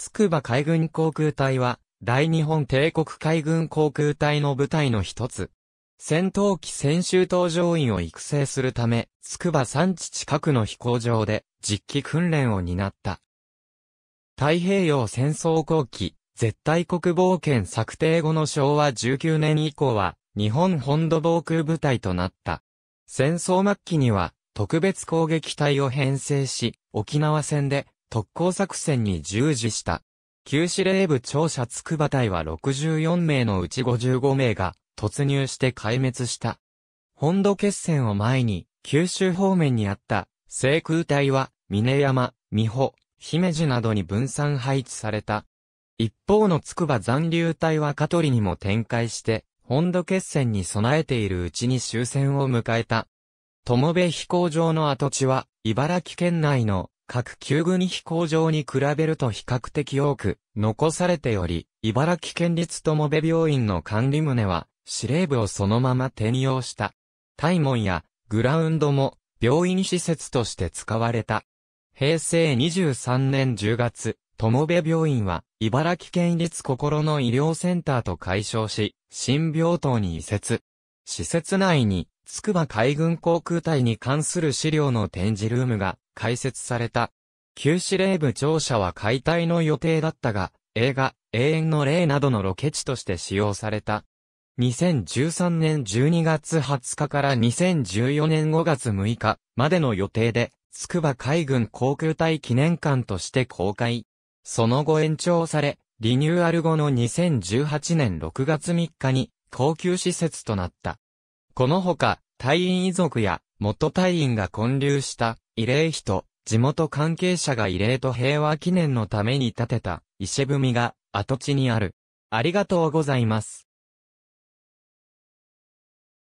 筑波海軍航空隊は、大日本帝国海軍航空隊の部隊の一つ。戦闘機専修搭乗員を育成するため、筑波山地近くの飛行場で実機訓練を担った。太平洋戦争後期、絶対国防圏策定後の昭和19年以降は、日本本土防空部隊となった。戦争末期には、特別攻撃隊を編成し、沖縄戦で特攻作戦に従事した。旧司令部庁舎筑波隊は64名のうち55名が突入して壊滅した。本土決戦を前に、九州方面にあった制空隊は、峰山、美穂、姫路などに分散配置された。一方の筑波残留隊は香取にも展開して、本土決戦に備えているうちに終戦を迎えた。友部飛行場の跡地は、茨城県内の各旧軍飛行場に比べると比較的多く残されており、茨城県立友部病院の管理棟は司令部をそのまま転用した。大門やグラウンドも病院施設として使われた。平成23年10月、友部病院は茨城県立心の医療センターと解消し、新病棟に移設。施設内に筑波海軍航空隊に関する資料の展示ルームが開設された。旧司令部庁舎は解体の予定だったが、映画、永遠の霊などのロケ地として使用された。2013年12月20日から2014年5月6日までの予定で、筑波海軍航空隊記念館として公開。その後延長され、リニューアル後の2018年6月3日に、高級施設となった。このほか、隊員遺族や元隊員が建立した慰霊碑と地元関係者が慰霊と平和記念のために建てた石踏みが跡地にある。ありがとうございます。